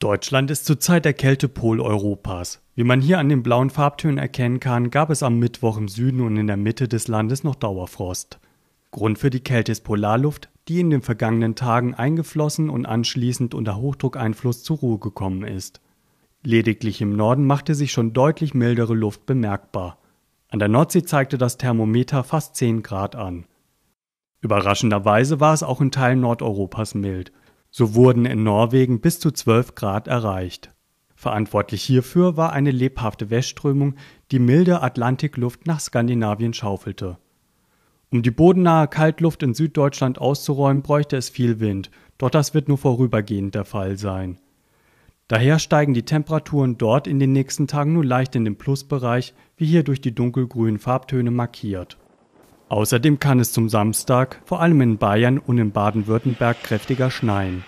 Deutschland ist zurzeit der Kältepol Europas. Wie man hier an den blauen Farbtönen erkennen kann, gab es am Mittwoch im Süden und in der Mitte des Landes noch Dauerfrost. Grund für die Kälte ist Polarluft, die in den vergangenen Tagen eingeflossen und anschließend unter Hochdruckeinfluss zur Ruhe gekommen ist. Lediglich im Norden machte sich schon deutlich mildere Luft bemerkbar. An der Nordsee zeigte das Thermometer fast 10 Grad an. Überraschenderweise war es auch in Teilen Nordeuropas mild. So wurden in Norwegen bis zu 12 Grad erreicht. Verantwortlich hierfür war eine lebhafte Westströmung, die milde Atlantikluft nach Skandinavien schaufelte. Um die bodennahe Kaltluft in Süddeutschland auszuräumen, bräuchte es viel Wind, doch das wird nur vorübergehend der Fall sein. Daher steigen die Temperaturen dort in den nächsten Tagen nur leicht in den Plusbereich, wie hier durch die dunkelgrünen Farbtöne markiert Außerdem kann es zum Samstag vor allem in Bayern und in Baden-Württemberg kräftiger schneien